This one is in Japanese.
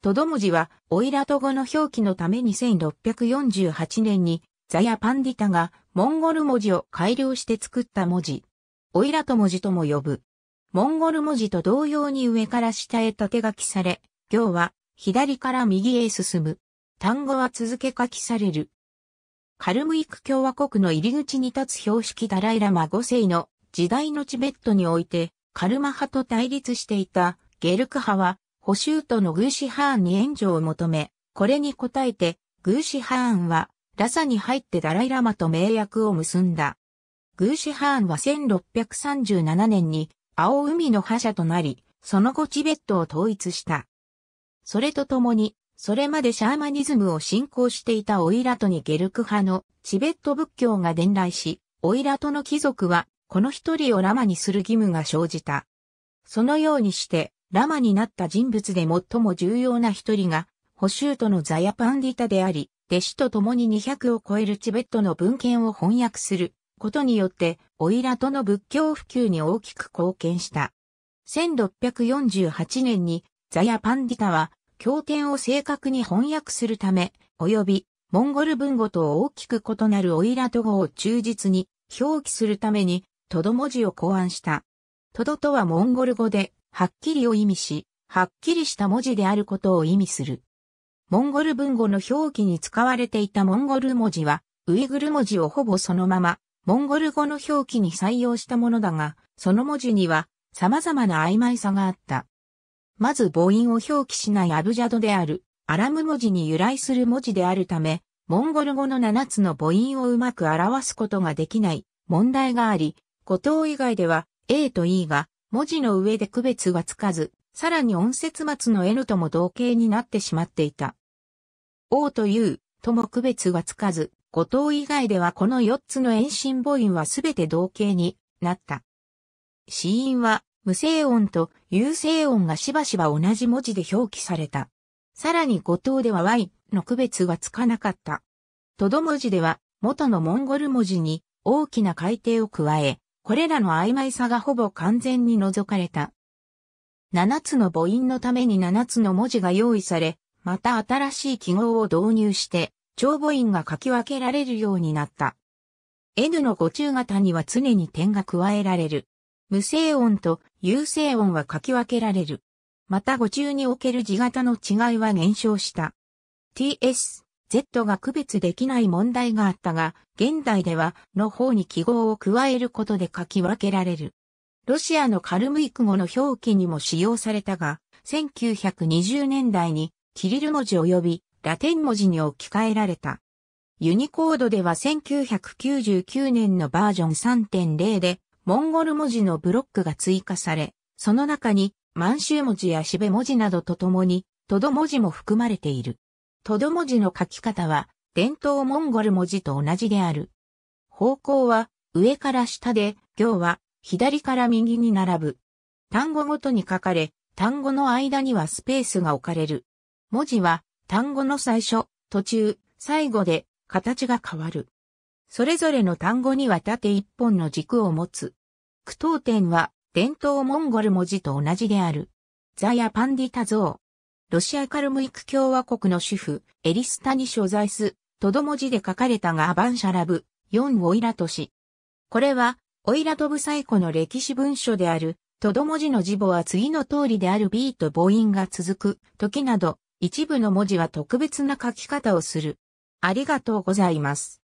とど文字は、オイラト語の表記のために1648年に、ザヤパンディタが、モンゴル文字を改良して作った文字。オイラト文字とも呼ぶ。モンゴル文字と同様に上から下へ縦書きされ、行は、左から右へ進む。単語は続け書きされる。カルムイク共和国の入り口に立つ標識ダライラマ5世の時代のチベットにおいて、カルマ派と対立していたゲルク派はホシとのグーシハーンに援助を求め、これに応えて、グーシハーンは、ラサに入ってダライラマと盟約を結んだ。グーシハーンは1637年に、青海の覇者となり、その後チベットを統一した。それとともに、それまでシャーマニズムを信仰していたオイラトにゲルク派のチベット仏教が伝来し、オイラトの貴族は、この一人をラマにする義務が生じた。そのようにして、ラマになった人物で最も重要な一人が、保守都のザヤパンディタであり、弟子と共に200を超えるチベットの文献を翻訳することによって、オイラとの仏教普及に大きく貢献した。1648年にザヤパンディタは経典を正確に翻訳するため、及びモンゴル文語と大きく異なるオイラト語を忠実に表記するために、トド文字を考案した。トドとはモンゴル語で、はっきりを意味し、はっきりした文字であることを意味する。モンゴル文語の表記に使われていたモンゴル文字は、ウイグル文字をほぼそのまま、モンゴル語の表記に採用したものだが、その文字には様々な曖昧さがあった。まず母音を表記しないアブジャドである、アラム文字に由来する文字であるため、モンゴル語の7つの母音をうまく表すことができない問題があり、五島以外では A と E が文字の上で区別がつかず、さらに音節末の n とも同型になってしまっていた。o と u とも区別がつかず、五島以外ではこの四つの遠心母音はすべて同型になった。子音は無声音と有声音がしばしば同じ文字で表記された。さらに五島では y の区別がつかなかった。とど文字では元のモンゴル文字に大きな改定を加え、これらの曖昧さがほぼ完全に除かれた。7つの母音のために7つの文字が用意され、また新しい記号を導入して、長母音が書き分けられるようになった。N の五中型には常に点が加えられる。無声音と有声音は書き分けられる。また五中における字型の違いは減少した。ts Z が区別できない問題があったが、現代では、の方に記号を加えることで書き分けられる。ロシアのカルムイク語の表記にも使用されたが、1920年代に、キリル文字及び、ラテン文字に置き換えられた。ユニコードでは1999年のバージョン3.0で、モンゴル文字のブロックが追加され、その中に、満州文字やシベ文字などとともに、トド文字も含まれている。とど文字の書き方は、伝統モンゴル文字と同じである。方向は、上から下で、行は、左から右に並ぶ。単語ごとに書かれ、単語の間にはスペースが置かれる。文字は、単語の最初、途中、最後で、形が変わる。それぞれの単語には縦一本の軸を持つ。句読点は、伝統モンゴル文字と同じである。ザヤパンディタ像。ロシアカルムイク共和国の主婦、エリスタに所在す、とど文字で書かれたがアバンシャラブ、4オイラト氏。これは、オイラトブ最古の歴史文書である、とど文字の字母は次の通りである B と母音が続く時など、一部の文字は特別な書き方をする。ありがとうございます。